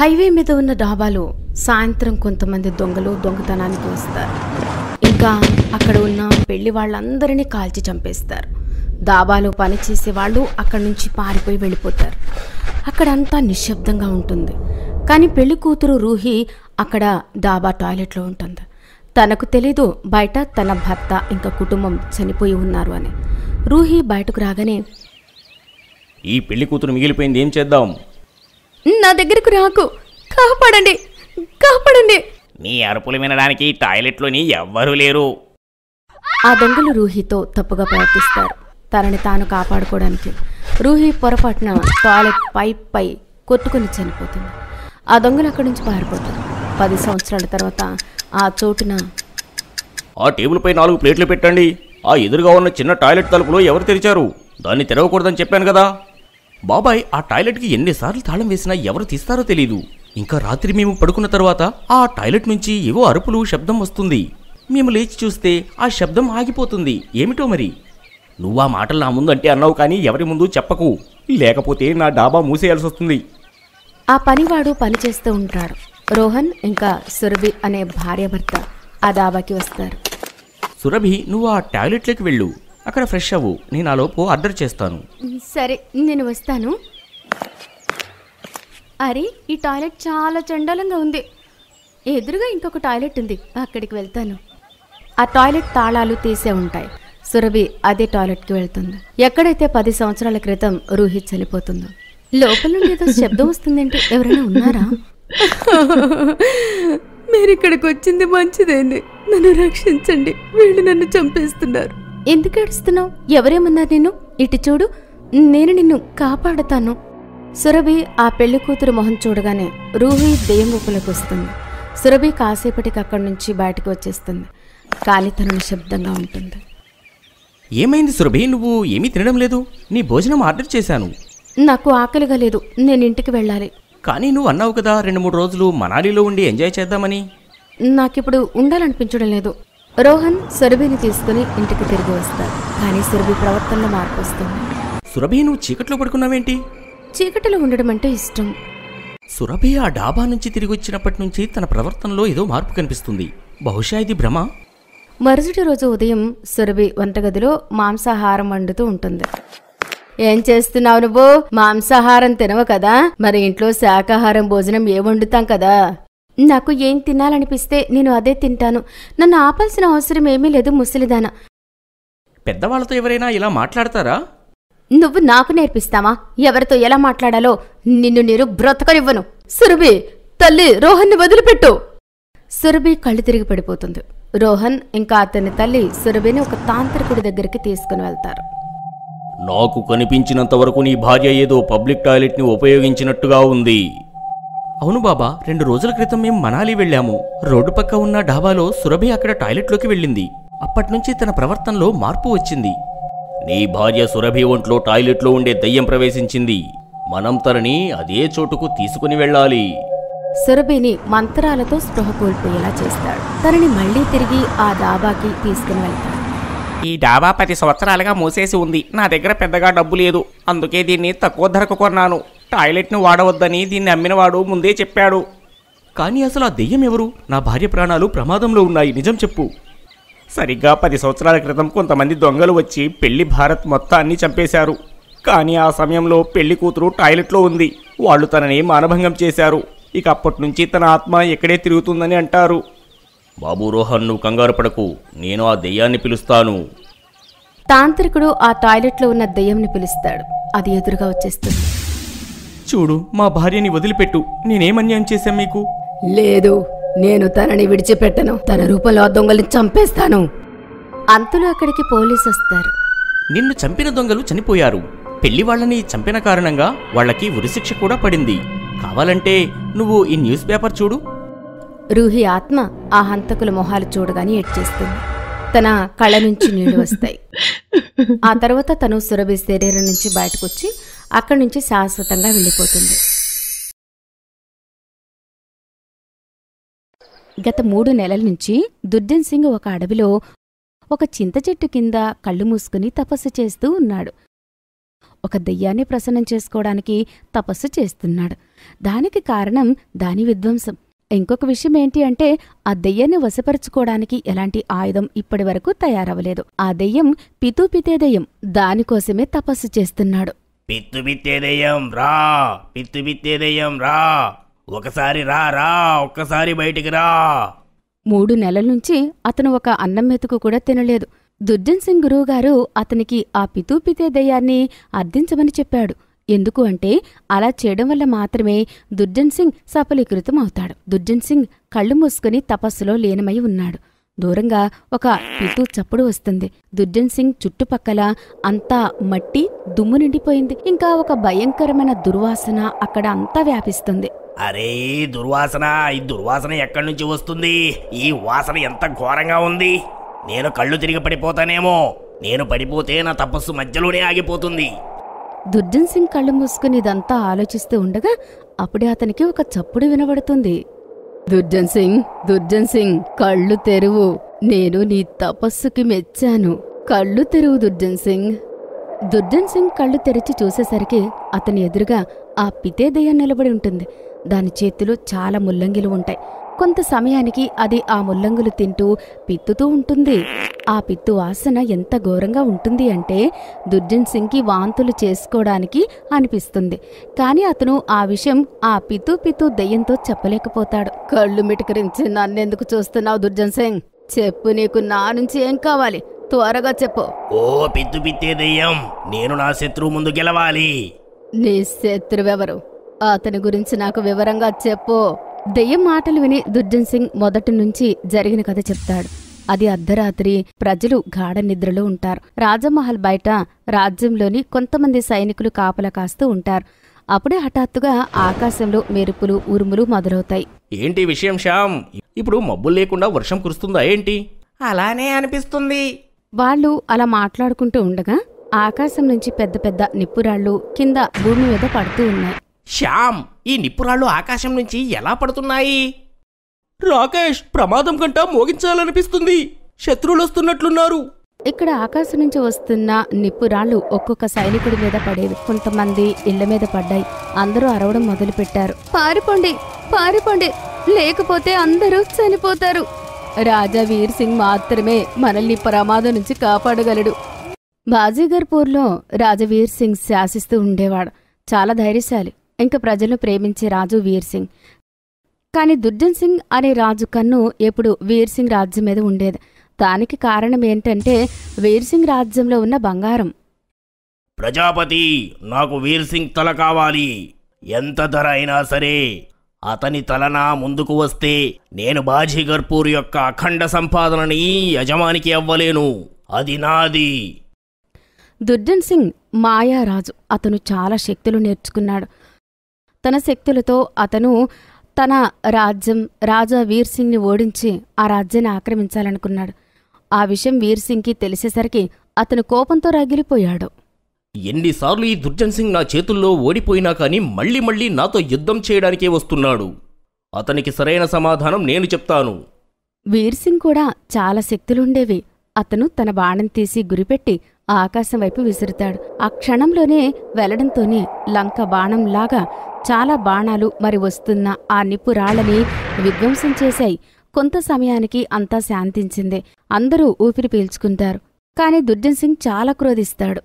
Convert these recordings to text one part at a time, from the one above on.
highway మీద ఉన్న డాబాలో సాయంత్రం కొంతమంది దొంగలు దొంగతనానికి వస్తారు ఇంకా అక్కడ ఉన్న పెళ్లి వాళ్ళందరినీ కాల్చి చంపేస్తారు దాబాలో పనిచేసే వాళ్ళు అక్కడి నుంచి పారిపోయి వెళ్ళిపోతారు అక్కడంతా నిశ్శబ్దంగా ఉంటుంది కానీ పెళ్లి కూతురు రూహి అక్కడ డాబా టాయిలెట్లో ఉంటుంది తనకు తెలీదు బయట తన భర్త ఇంకా కుటుంబం చనిపోయి ఉన్నారు అని రూహి బయటకు రాగానే ఈ పెళ్లి కూతురు మిగిలిపోయింది ఏం చేద్దాం నా దగ్గరకు రాకు కాపాడండి కాపాడండి నీ అరుపులు వినడానికి టాయిలెట్లోని ఎవ్వరూ లేరు ఆ దొంగలు రూహితో తప్పుగా ప్రవర్తిస్తారు తనని తాను కాపాడుకోవడానికి రూహి పొరపాటున టాయిలెట్ పైప్ పై కొట్టుకుని చనిపోతుంది ఆ దొంగలు అక్కడి నుంచి పారిపోతారు పది సంవత్సరాల తర్వాత ఆ చోటున ఆ టేబుల్ పై నాలుగు ప్లేట్లు పెట్టండి ఆ ఎదురుగా ఉన్న చిన్న టాయిలెట్ తలుపులో ఎవరు తెరిచారు దాన్ని తెరవకూడదని చెప్పాను కదా బాబాయ్ ఆ టాయిలెట్కి ఎన్నిసార్లు తాళం వేసినా ఎవరు తీస్తారో తెలీదు ఇంకా రాత్రి మేము పడుకున్న తర్వాత ఆ టాయిలెట్ నుంచి ఏవో అరుపులు శబ్దం వస్తుంది మేము లేచి చూస్తే ఆ శబ్దం ఆగిపోతుంది ఏమిటో మరి నువ్వు ఆ మాటలు నా ముందు అంటే అన్నావు కానీ ఎవరి ముందు చెప్పకు లేకపోతే నా డాబా మూసేయాల్సి వస్తుంది ఆ పనివాడు పనిచేస్తూ ఉంటాడు రోహన్ ఇంకా సురభి అనే భార్యభర్త ఆ డాబాకి వస్తారు సురభి నువ్వు ఆ టాయిలెట్లోకి వెళ్ళు అక్కడ ఫ్రెష్ అవ్వు నేను ఆలోపు ఆర్డర్ చేస్తాను సరే నేను వస్తాను అరే ఈ టాయిలెట్ చాలా చండాలంగా ఉంది ఎదురుగా ఇంకొక టాయిలెట్ ఉంది అక్కడికి వెళ్తాను ఆ టాయిలెట్ తాళాలు తీసే ఉంటాయి సురభి అదే టాయిలెట్కి వెళ్తుంది ఎక్కడైతే పది సంవత్సరాల క్రితం రూహి చనిపోతుందో లోపల నుండి ఏదో శబ్దం వస్తుందంటే ఎవరైనా ఉన్నారా మీరు ఇక్కడికి వచ్చింది మంచిదేంది నన్ను రక్షించండి వీళ్ళు నన్ను చంపేస్తున్నారు ఎందుకు ఏడుస్తున్నావు ఎవరేమన్నారు నేను ఇటు చూడు నేను నిన్ను కాపాడతాను సురభి ఆ పెళ్లి కూతురు మొహం చూడగానే రూహి దెయ్యం వస్తుంది సురభి కాసేపటికి అక్కడి నుంచి బయటకు వచ్చేస్తుంది కాలితనం శబ్దంగా నిశ్శబ్దంగా ఉంటుంది ఏమైంది సురభి నువ్వు ఏమీ తినడం లేదు నీ భోజనం ఆర్డర్ చేశాను నాకు ఆకలిగా లేదు నేను ఇంటికి వెళ్ళాలి కానీ నువ్వు అన్నావు కదా రెండు మూడు రోజులు మనాలిలో ఉండి ఎంజాయ్ చేద్దామని నాకిప్పుడు ఉండాలనిపించడం లేదు రోహన్ సురభిని తీసుకుని ఇంటికి తిరిగి వస్తాడు కానీ సురభి ప్రవర్తనలో మార్పు వస్తుంది సురభి నువ్వు చీకట్లో పడుకున్నావేంటి చీకటిలో ఉండడం అంటే ఇష్టం సురభి ఆ డాబా నుంచి తిరిగి వచ్చినప్పటి నుంచి తన ప్రవర్తనలో ఏదో మార్పు కనిపిస్తుంది బహుశా ఇది భ్రమ మరుసటి రోజు ఉదయం సురభి వంటగదిలో మాంసాహారం వండుతూ ఉంటుంది ఏం చేస్తున్నావు నువ్వు మాంసాహారం తినవు కదా మరి ఇంట్లో శాకాహారం భోజనం ఏ వండుతాం కదా నాకు ఏం తినాలనిపిస్తే నేను అదే తింటాను నన్ను ఆపాల్సిన అవసరం ఏమీ లేదు ముసలిదాన పెద్దవాళ్ళతో ఎవరైనా ఇలా మాట్లాడతారా నువ్వు నాకు నేర్పిస్తావా ఎవరితో ఎలా మాట్లాడాలో నిన్ను నేను బ్రతకనివ్వను సురభి తల్లి రోహన్ని వదిలిపెట్టు సురభి కళ్ళు తిరిగి పడిపోతుంది రోహన్ ఇంకా అతని తల్లి సురభిని ఒక తాంత్రికుడి దగ్గరికి తీసుకుని వెళ్తారు నాకు కనిపించినంత వరకు నీ భార్య ఏదో పబ్లిక్ టాయిలెట్ని ఉపయోగించినట్టుగా ఉంది అవును బాబా రెండు రోజుల క్రితం మేము మనాలి వెళ్ళాము రోడ్డు పక్క ఉన్న డాబాలో సురభి అక్కడ టాయిలెట్లోకి వెళ్ళింది అప్పటినుంచి తన ప్రవర్తనలో మార్పు వచ్చింది నీ భార్య సురభి ఒంట్లో టాయిలెట్లో ఉండే దయ్యం ప్రవేశించింది మనం తనని అదే చోటుకు తీసుకుని వెళ్ళాలి సురభిని మంత్రాలతో స్పృహ కోల్పోయేలా చేస్తాడు తనని మళ్ళీ తిరిగి ఆ డాబాకి తీసుకుని వెళ్తాడు ఈ డాబా పది సంవత్సరాలుగా మూసేసి ఉంది నా దగ్గర పెద్దగా డబ్బు లేదు అందుకే దీన్ని తక్కువ ధరకు కొన్నాను టాయిలెట్ను వాడవద్దని దీన్ని అమ్మినవాడు ముందే చెప్పాడు కానీ అసలు ఆ దెయ్యం ఎవరు నా భార్య ప్రాణాలు ప్రమాదంలో ఉన్నాయి నిజం చెప్పు సరిగ్గా పది సంవత్సరాల క్రితం కొంతమంది దొంగలు వచ్చి పెళ్లి భారత్ మొత్తాన్ని చంపేశారు కానీ ఆ సమయంలో పెళ్లి కూతురు టాయిలెట్లో ఉంది వాళ్ళు తనని మానభంగం చేశారు ఇక అప్పటి నుంచి తన ఆత్మ ఎక్కడే తిరుగుతుందని అంటారు బాబు రోహన్ నువ్వు కంగారు పడకు నేను ఆ దెయ్యాన్ని పిలుస్తాను తాంత్రికుడు ఆ టాయిలెట్లో ఉన్న దెయ్యంని పిలుస్తాడు అది ఎదురుగా వచ్చేస్తుంది చూడు మా భార్యని వదిలిపెట్టు నేనేం అన్యాయం చేశాం మీకు లేదు నేను తనని విడిచిపెట్టను తన రూపంలో దొంగల్ని చంపేస్తాను అంతలో అక్కడికి పోలీసు వస్తారు నిన్ను చంపిన దొంగలు చనిపోయారు పెళ్లి వాళ్ళని చంపిన కారణంగా వాళ్ళకి ఉరిశిక్ష కూడా పడింది కావాలంటే నువ్వు ఈ న్యూస్ పేపర్ చూడు రూహి ఆత్మ ఆ హంతకుల మొహాలు చూడగానే ఏడ్చేస్తుంది తన కళ్ళ నుంచి నీళ్లు వస్తాయి ఆ తర్వాత తను సురభి శరీరం నుంచి బయటకొచ్చి అక్కడి నుంచి శాశ్వతంగా వెళ్ళిపోతుంది గత మూడు నెలల నుంచి దుర్జన్ సింగ్ ఒక అడవిలో ఒక చింత చెట్టు కింద కళ్ళు మూసుకుని తపస్సు చేస్తూ ఉన్నాడు ఒక దెయ్యాన్ని ప్రసన్నం చేసుకోవడానికి తపస్సు చేస్తున్నాడు దానికి కారణం దాని విధ్వంసం ఇంకొక విషయం ఏంటి అంటే ఆ దెయ్యాన్ని వశపరచుకోవడానికి ఎలాంటి ఆయుధం ఇప్పటి వరకు తయారవ్వలేదు ఆ దెయ్యం పితూపితే దెయ్యం దానికోసమే తపస్సు చేస్తున్నాడు పిత్తుబిత్తే దెయ్యం రా పిత్తుబిత్తే దెయ్యం రా ఒకసారి రా రా ఒక్కసారి బయటికి రా మూడు నెలల నుంచి అతను ఒక అన్నం మెతుకు కూడా తినలేదు దుర్జన్ సింగ్ గురువుగారు అతనికి ఆ పితూపితే దయ్యాన్ని అర్థించమని చెప్పాడు ఎందుకు అంటే అలా చేయడం వల్ల మాత్రమే దుర్జన్ సింగ్ సఫలీకృతం అవుతాడు దుర్జన్ సింగ్ కళ్ళు మూసుకుని తపస్సులో లీనమై ఉన్నాడు దూరంగా ఒక పితూ చప్పుడు వస్తుంది దుర్జన్ సింగ్ చుట్టుపక్కల అంతా మట్టి దుమ్ము నిండిపోయింది ఇంకా ఒక భయంకరమైన దుర్వాసన అక్కడ అంతా వ్యాపిస్తుంది అరే దుర్వాసన ఈ దుర్వాసన ఎక్కడి నుంచి వస్తుంది ఈ వాసన ఎంత ఘోరంగా ఉంది నేను కళ్ళు తిరిగి పడిపోతానేమో నేను పడిపోతే నా తపస్సు మధ్యలోనే ఆగిపోతుంది దుర్జన్ సింగ్ కళ్ళు మూసుకుని ఇదంతా ఆలోచిస్తూ ఉండగా అప్పుడే అతనికి ఒక చప్పుడు వినబడుతుంది దుర్జన్ సింగ్ దుర్జన్ సింగ్ కళ్ళు తెరువు నేను నీ తపస్సుకి మెచ్చాను కళ్ళు తెరువు దుర్జన్ సింగ్ దుర్జన్ సింగ్ కళ్ళు తెరిచి చూసేసరికి అతని ఎదురుగా ఆ పితేదయ్య నిలబడి ఉంటుంది దాని చేతిలో చాలా ముల్లంగిలు ఉంటాయి కొంత సమయానికి అది ఆ ముల్లంగులు తింటూ పిత్తుతూ ఉంటుంది ఆ పిత్తు వాసన ఎంత ఘోరంగా ఉంటుంది అంటే దుర్జన్ సింగ్కి వాంతులు చేసుకోవడానికి అనిపిస్తుంది కానీ అతను ఆ విషయం ఆ పిత్తు పిత్తు దయ్యంతో చెప్పలేకపోతాడు కళ్ళు మిటకరించి నన్నెందుకు చూస్తున్నావు దుర్జన్ సింగ్ చెప్పు నీకు నా నుంచి ఏం కావాలి త్వరగా చెప్పు ఓ పిత్తు పిత్తే దయ్యం నేను నా శత్రువు ముందు గెలవాలి నీ శత్రువెవరు అతని గురించి నాకు వివరంగా చెప్పు దెయ్యం మాటలు విని దుర్జన్ సింగ్ మొదటి నుంచి జరిగిన కథ చెప్తాడు అది అర్ధరాత్రి ప్రజలు గాఢ నిద్రలో ఉంటారు రాజమహల్ బయట రాజ్యంలోని కొంతమంది సైనికులు కాపల కాస్తూ ఉంటారు అప్పుడే హఠాత్తుగా ఆకాశంలో మెరుపులు ఉరుములు మొదలవుతాయి ఏంటి విషయం శ్యామ్ ఇప్పుడు మబ్బులు లేకుండా వర్షం కురుస్తుందా ఏంటి అలానే అనిపిస్తుంది వాళ్ళు అలా మాట్లాడుకుంటూ ఉండగా ఆకాశం నుంచి పెద్ద పెద్ద నిప్పురాళ్ళు కింద భూమి మీద పడుతూ ఉన్నాయి శ్యామ్ ఈ నిప్పురాళ్ళు ఆకాశం నుంచి ఎలా పడుతున్నాయి రాకేష్ ప్రమాదం కంటా మోగించాలనిపిస్తుంది శత్రువులు వస్తున్నట్లున్నారు ఇక్కడ ఆకాశం నుంచి వస్తున్న నిప్పురాళ్ళు ఒక్కొక్క సైనికుడి మీద పడేవి కొంతమంది ఇళ్ల మీద పడ్డాయి అందరూ అరవడం మొదలుపెట్టారు పారిపోండి పారిపోండి లేకపోతే అందరూ చనిపోతారు రాజా వీర్ సింగ్ మాత్రమే మనల్ని ప్రమాదం నుంచి కాపాడగలడు బాజీగర్పూర్లో రాజవీర్ సింగ్ శాసిస్తూ ఉండేవాడు చాలా ధైర్యశాలి ఇంకా ప్రజలను ప్రేమించే రాజు వీర్ సింగ్ కానీ దుర్జన్ సింగ్ అనే రాజు కన్ను ఎప్పుడు వీర్ సింగ్ రాజ్యం మీద ఉండేది దానికి కారణం ఏంటంటే వీర్ సింగ్ రాజ్యంలో ఉన్న బంగారం ప్రజాపతి నాకు వీర్ సింగ్ తల కావాలి ఎంత ధర అయినా సరే అతని తలనా ముందుకు వస్తే నేను బాజీ గర్పూర్ యొక్క అఖండ సంపాదనని యజమానికి అవ్వలేను అది నాది దుర్జన్ సింగ్ మాయారాజు అతను చాలా శక్తులు నేర్చుకున్నాడు తన శక్తులతో అతను తన రాజ్యం రాజా వీర్ సింగ్ని ఓడించి ఆ రాజ్యాన్ని ఆక్రమించాలనుకున్నాడు ఆ విషయం వీర్ సింగ్కి తెలిసేసరికి అతను కోపంతో రగిలిపోయాడు ఎన్నిసార్లు ఈ దుర్జన్ సింగ్ నా చేతుల్లో ఓడిపోయినా కానీ మళ్ళీ మళ్ళీ నాతో యుద్ధం చేయడానికే వస్తున్నాడు అతనికి సరైన సమాధానం నేను చెప్తాను వీర్ సింగ్ కూడా చాలా శక్తులుండేవి అతను తన బాణం తీసి గురిపెట్టి ఆకాశం వైపు విసురుతాడు ఆ క్షణంలోనే వెళ్లడంతోనే లంక బాణంలాగా చాలా బాణాలు మరి వస్తున్న ఆ నిప్పు విధ్వంసం చేశాయి కొంత సమయానికి అంతా శాంతించింది అందరూ ఊపిరి పీల్చుకుంటారు కానీ దుర్జన్ సింగ్ చాలా క్రోధిస్తాడు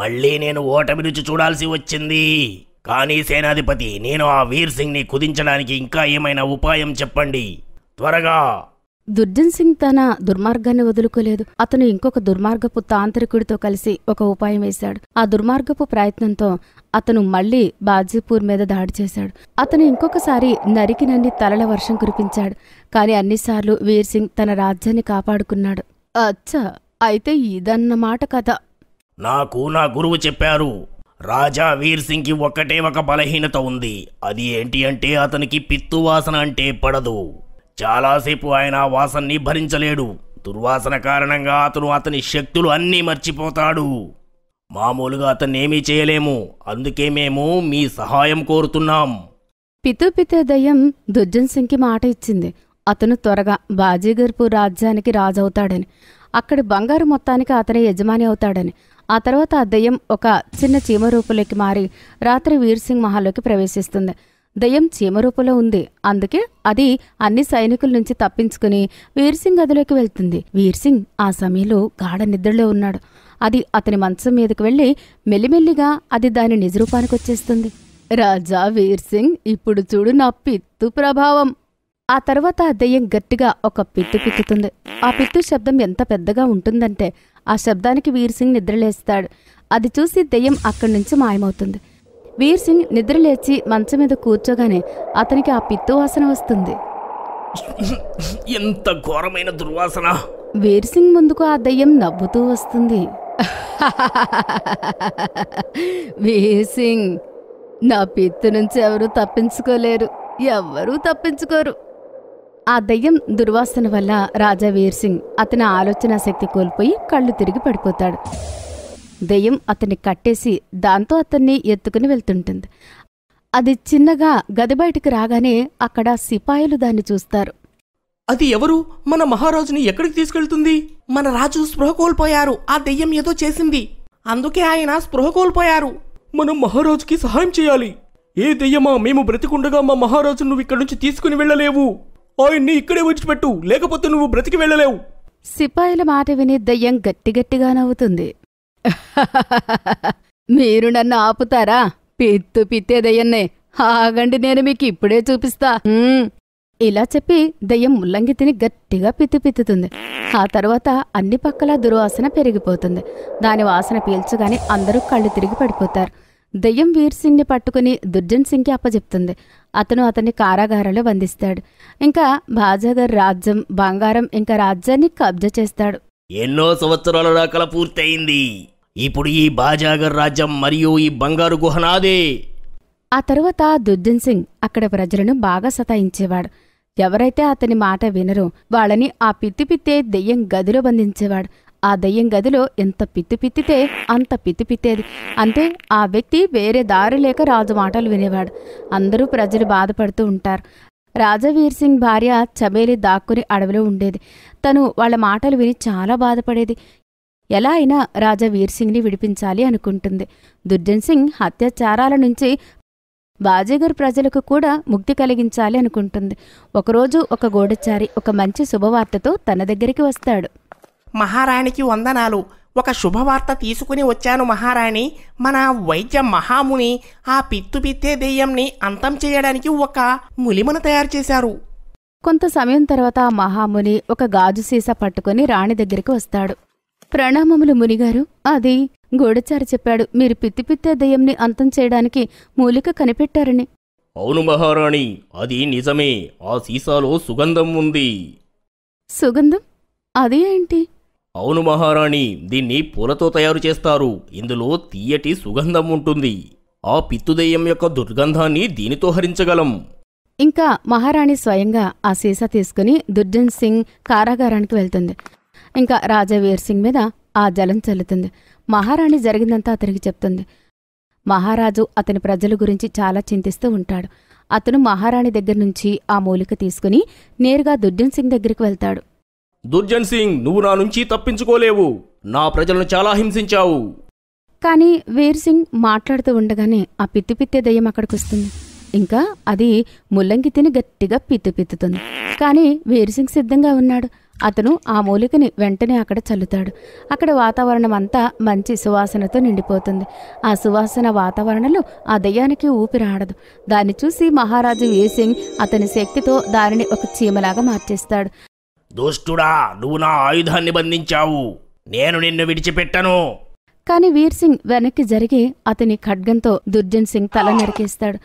మళ్ళీ నేను ఓటమి రుచి చూడాల్సి వచ్చింది కానీ సేనాధిపతి నేను ఆ వీర్ సింగ్ని కుదించడానికి ఇంకా ఏమైనా ఉపాయం చెప్పండి త్వరగా దుర్జన్ సింగ్ తన దుర్మార్గాన్ని వదులుకోలేదు అతను ఇంకొక దుర్మార్గపు తాంత్రికుడితో కలిసి ఒక ఉపాయం వేశాడు ఆ దుర్మార్గపు ప్రయత్నంతో అతను మళ్లీ బాజీపూర్ మీద దాడి చేశాడు అతను ఇంకొకసారి నరికినన్ని తలల వర్షం కురిపించాడు కానీ అన్నిసార్లు వీర్ సింగ్ తన రాజ్యాన్ని కాపాడుకున్నాడు అచ్చా అయితే ఇదన్నమాట కథ నాకు నా గురువు చెప్పారు రాజా వీర్ సింగ్కి ఒక్కటే ఒక బలహీనత ఉంది అది ఏంటి అంటే అతనికి పిత్తు వాసన అంటే పడదు చాలాసేపు ఆయన వాసన్ని భరించలేడు దుర్వాసన కారణంగా అతను అతని శక్తులు అన్నీ మర్చిపోతాడు మామూలుగా అతన్నేమీ చేయలేము అందుకే మేము మీ సహాయం కోరుతున్నాం పితుపితే దయ్యం దుర్జన్ సింగ్కి మాట ఇచ్చింది అతను త్వరగా బాజీగర్పూర్ రాజ్యానికి రాజవుతాడని అక్కడి బంగారు మొత్తానికి అతనే యజమాని అవుతాడని ఆ తర్వాత ఆ దయ్యం ఒక చిన్న చీమ రూపులోకి మారి రాత్రి వీర్సింగ్ మహల్లోకి ప్రవేశిస్తుంది దయ్యం చీమ రూపంలో ఉంది అందుకే అది అన్ని సైనికుల నుంచి తప్పించుకుని వీర్సింగ్ గదిలోకి వెళ్తుంది వీర్సింగ్ ఆ సమయంలో గాఢ నిద్రలో ఉన్నాడు అది అతని మంచం మీదకు వెళ్ళి మెల్లిమెల్లిగా అది దాని నిజరూపానికి వచ్చేస్తుంది రాజా వీర్సింగ్ ఇప్పుడు చూడు నా పిత్తు ప్రభావం ఆ తర్వాత ఆ దెయ్యం గట్టిగా ఒక పిత్తు పిత్తుతుంది ఆ పిత్తు శబ్దం ఎంత పెద్దగా ఉంటుందంటే ఆ శబ్దానికి వీర్సింగ్ నిద్రలేస్తాడు అది చూసి దెయ్యం అక్కడి నుంచి మాయమవుతుంది వీర్ సింగ్ నిద్రలేచి మంచం మీద కూర్చోగానే అతనికి ఆ పిత్తు వాసన వస్తుంది ఎంత ఘోరమైన దుర్వాసన వీర్ సింగ్ ముందుకు ఆ దయ్యం నవ్వుతూ వస్తుంది వీర్ సింగ్ నా పిత్తు నుంచి ఎవరూ తప్పించుకోలేరు ఎవ్వరూ తప్పించుకోరు ఆ దయ్యం దుర్వాసన వల్ల రాజా వీర్ సింగ్ అతని ఆలోచన శక్తి కోల్పోయి కళ్ళు తిరిగి పడిపోతాడు దెయ్యం అతన్ని కట్టేసి దాంతో అతన్ని ఎత్తుకుని వెళ్తుంటుంది అది చిన్నగా గది బయటికి రాగానే అక్కడ సిపాయిలు దాన్ని చూస్తారు అది ఎవరు మన మహారాజుని ఎక్కడికి తీసుకెళ్తుంది మన రాజు స్పృహ కోల్పోయారు ఆ దెయ్యం ఏదో చేసింది అందుకే ఆయన స్పృహ కోల్పోయారు మనం మహారాజుకి సహాయం చేయాలి ఏ దెయ్యమా మేము బ్రతికుండగా మా మహారాజు నువ్వు ఇక్కడి నుంచి తీసుకుని వెళ్ళలేవు ఆయన్ని ఇక్కడే విడిచిపెట్టు లేకపోతే నువ్వు బ్రతికి వెళ్ళలేవు సిపాయిల మాట విని దయ్యం గట్టిగట్టిగా నవ్వుతుంది మీరు నన్ను ఆపుతారా పిత్తు పిత్తేదయ్యన్నే ఆగండి నేను మీకు ఇప్పుడే చూపిస్తా ఇలా చెప్పి దయ్యం ముల్లంగి తిని గట్టిగా పిత్తు పిత్తుతుంది ఆ తర్వాత అన్ని పక్కల దుర్వాసన పెరిగిపోతుంది దాని వాసన పీల్చగానే అందరూ కళ్ళు తిరిగి పడిపోతారు దయ్యం వీర్ ని పట్టుకుని దుర్జన్ సింగ్కి అప్పజెప్తుంది అతను అతన్ని కారాగారంలో బంధిస్తాడు ఇంకా బాజాగర్ రాజ్యం బంగారం ఇంకా రాజ్యాన్ని కబ్జా చేస్తాడు ఎన్నో సంవత్సరాల దాకా పూర్తయింది ఇప్పుడు ఈ బాజాగర్ రాజ్యం మరియు ఈ బంగారు గుహనాదే ఆ తరువాత దుర్జన్ సింగ్ అక్కడ ప్రజలను బాగా సతాయించేవాడు ఎవరైతే అతని మాట వినరో వాళ్ళని ఆ పిత్తి పిత్తే దెయ్యం గదిలో బంధించేవాడు ఆ దయ్యం గదిలో ఎంత పిత్తి పిత్తితే అంత పిత్తి పిత్తేది అంతే ఆ వ్యక్తి వేరే దారి లేక రాజు మాటలు వినేవాడు అందరూ ప్రజలు బాధపడుతూ ఉంటారు రాజవీర్ సింగ్ భార్య చబేలి దాక్కుని అడవిలో ఉండేది తను వాళ్ళ మాటలు విని చాలా బాధపడేది ఎలా అయినా రాజా వీర్సింగ్ని విడిపించాలి అనుకుంటుంది దుర్జన్ సింగ్ హత్యాచారాల నుంచి బాజీగర్ ప్రజలకు కూడా ముక్తి కలిగించాలి అనుకుంటుంది ఒకరోజు ఒక గోడచారి ఒక మంచి శుభవార్తతో తన దగ్గరికి వస్తాడు మహారాణికి వందనాలు ఒక శుభవార్త తీసుకుని వచ్చాను మహారాణి మన వైద్య మహాముని ఆ పిత్తు పిత్తే దెయ్యంని అంతం చేయడానికి ఒక ములిమను తయారు చేశారు కొంత సమయం తర్వాత మహాముని ఒక గాజు సీసా పట్టుకుని రాణి దగ్గరికి వస్తాడు ప్రణామములు మునిగారు అది గోడచారి చెప్పాడు మీరు పిత్తి పిత్తే దయ్యంని అంతం చేయడానికి మూలిక కనిపెట్టారని అవును మహారాణి అది నిజమే ఆ సీసాలో సుగంధం ఉంది సుగంధం అది ఏంటి అవును మహారాణి దీన్ని పూలతో తయారు చేస్తారు ఇందులో తీయటి సుగంధం ఉంటుంది ఆ పిత్తుదయ్యం యొక్క దుర్గంధాన్ని దీనితో హరించగలం ఇంకా మహారాణి స్వయంగా ఆ సీసా తీసుకుని దుర్జన్ సింగ్ కారాగారానికి వెళ్తుంది ఇంకా రాజా వీర్ సింగ్ మీద ఆ జలం చల్లుతుంది మహారాణి జరిగిందంతా అతనికి చెప్తుంది మహారాజు అతని ప్రజల గురించి చాలా చింతిస్తూ ఉంటాడు అతను మహారాణి దగ్గర నుంచి ఆ మూలిక తీసుకుని నేరుగా దుర్జన్ సింగ్ దగ్గరికి వెళ్తాడు దుర్జన్ సింగ్ నువ్వు నా నుంచి తప్పించుకోలేవు నా ప్రజలను చాలా హింసించావు కానీ వీర్ సింగ్ మాట్లాడుతూ ఉండగానే ఆ పిత్తిపిత్తే పిత్తే దయ్యం అక్కడికి వస్తుంది ఇంకా అది ముల్లంగి తిని గట్టిగా పిత్తు పిత్తుతుంది కానీ వీర్ సింగ్ సిద్ధంగా ఉన్నాడు అతను ఆ మూలికని వెంటనే అక్కడ చల్లుతాడు అక్కడ వాతావరణం అంతా మంచి సువాసనతో నిండిపోతుంది ఆ సువాసన వాతావరణంలో ఆ దయ్యానికి ఊపిరాడదు దాన్ని చూసి మహారాజు వీసింగ్ అతని శక్తితో దానిని ఒక చీమలాగా మార్చేస్తాడు దోష్టుడా నువ్వు నా ఆయుధాన్ని బంధించావు నేను నిన్ను విడిచిపెట్టను కానీ వీర్ సింగ్ వెనక్కి జరిగి అతని ఖడ్గంతో దుర్జన్ సింగ్ తల నరికేస్తాడు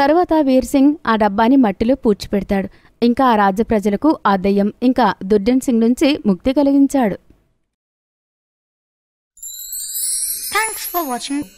తరువాత వీర్ సింగ్ ఆ డబ్బాని మట్టిలో పూడ్చిపెడతాడు ఇంకా ఆ రాజ్య ప్రజలకు ఆ దెయ్యం ఇంకా దుర్జన్ సింగ్ నుంచి ముక్తి కలిగించాడు థ్యాంక్స్ ఫర్ వాచింగ్